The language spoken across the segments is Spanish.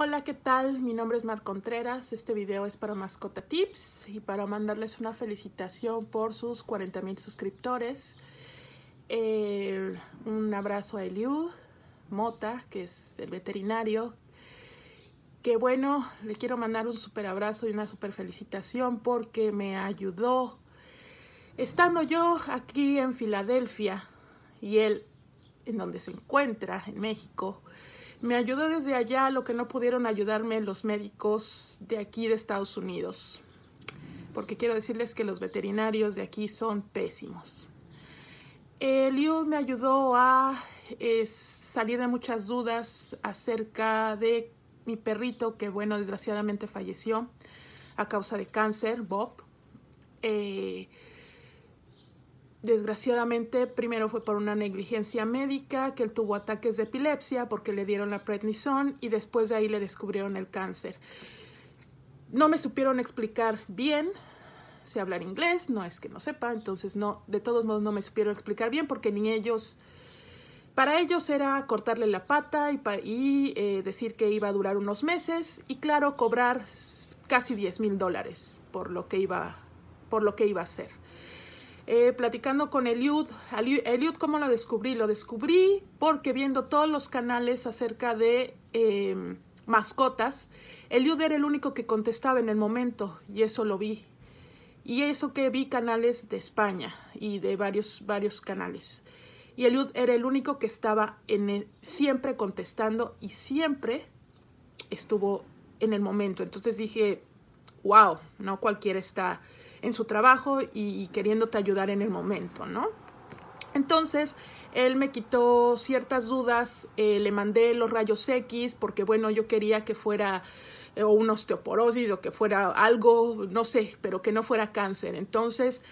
Hola, ¿qué tal? Mi nombre es Mar Contreras. Este video es para Mascota Tips y para mandarles una felicitación por sus 40 mil suscriptores. Eh, un abrazo a Eliud Mota, que es el veterinario. Que bueno, le quiero mandar un super abrazo y una super felicitación porque me ayudó estando yo aquí en Filadelfia y él en donde se encuentra, en México. Me ayudó desde allá lo que no pudieron ayudarme los médicos de aquí de Estados Unidos, porque quiero decirles que los veterinarios de aquí son pésimos. el Liu me ayudó a salir de muchas dudas acerca de mi perrito, que bueno, desgraciadamente falleció a causa de cáncer, Bob. Eh, Desgraciadamente, primero fue por una negligencia médica que él tuvo ataques de epilepsia porque le dieron la prednisone y después de ahí le descubrieron el cáncer. No me supieron explicar bien, sé hablar inglés, no es que no sepa, entonces no, de todos modos no me supieron explicar bien porque ni ellos, para ellos era cortarle la pata y, y eh, decir que iba a durar unos meses y claro, cobrar casi 10 mil dólares por lo que iba, por lo que iba a hacer. Eh, platicando con Eliud. Eliud, ¿cómo lo descubrí? Lo descubrí porque viendo todos los canales acerca de em, mascotas, Eliud era el único que contestaba en el momento y eso lo vi. Y eso que vi canales de España y de varios, varios canales. Y Eliud era el único que estaba en e, siempre contestando y siempre estuvo en el momento. Entonces dije, wow, no cualquiera está en su trabajo y queriéndote ayudar en el momento, ¿no? Entonces, él me quitó ciertas dudas, eh, le mandé los rayos X porque, bueno, yo quería que fuera eh, o una osteoporosis o que fuera algo, no sé, pero que no fuera cáncer. Entonces,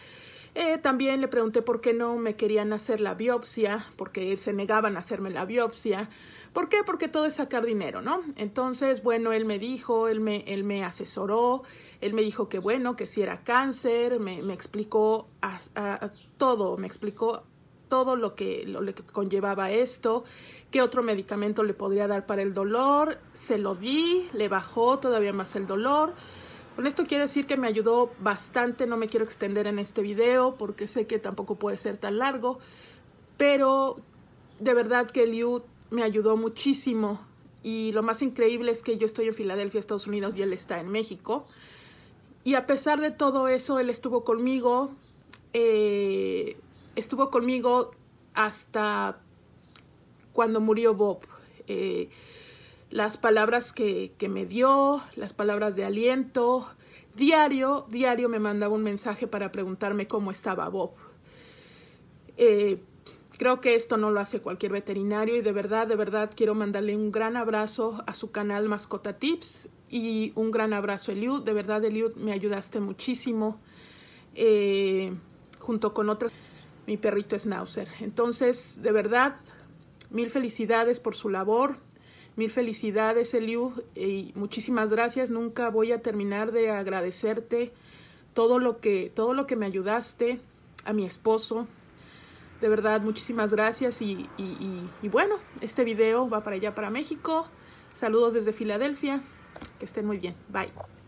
eh, también le pregunté por qué no me querían hacer la biopsia, porque se negaban a hacerme la biopsia. ¿Por qué? Porque todo es sacar dinero, ¿no? Entonces, bueno, él me dijo, él me, él me asesoró, él me dijo que bueno, que si era cáncer, me, explicó todo, me explicó todo lo que, lo, que conllevaba esto, qué otro medicamento le podría dar para el dolor, se lo di, le bajó todavía más el dolor. Con esto quiero decir que me ayudó bastante, no me quiero extender en este video porque sé que tampoco puede ser tan largo, pero de verdad que Liu me ayudó muchísimo. Y lo más increíble es que yo estoy en Filadelfia, Estados Unidos, y él está en México. Y a pesar de todo eso, él estuvo conmigo. Eh, estuvo conmigo hasta cuando murió Bob. Eh, las palabras que, que, me dio, las palabras de aliento. Diario, diario me mandaba un mensaje para preguntarme cómo estaba Bob. Eh, Creo que esto no lo hace cualquier veterinario y de verdad, de verdad quiero mandarle un gran abrazo a su canal Mascota Tips y un gran abrazo Eliud. De verdad Eliud me ayudaste muchísimo eh, junto con otros. Mi perrito Schnauzer. Entonces, de verdad, mil felicidades por su labor. Mil felicidades Eliud y muchísimas gracias. Nunca voy a terminar de agradecerte todo lo que, todo lo que me ayudaste, a mi esposo, de verdad, muchísimas gracias y, bueno, este video va para allá, para México. Saludos desde Filadelfia. Que estén muy bien. Bye.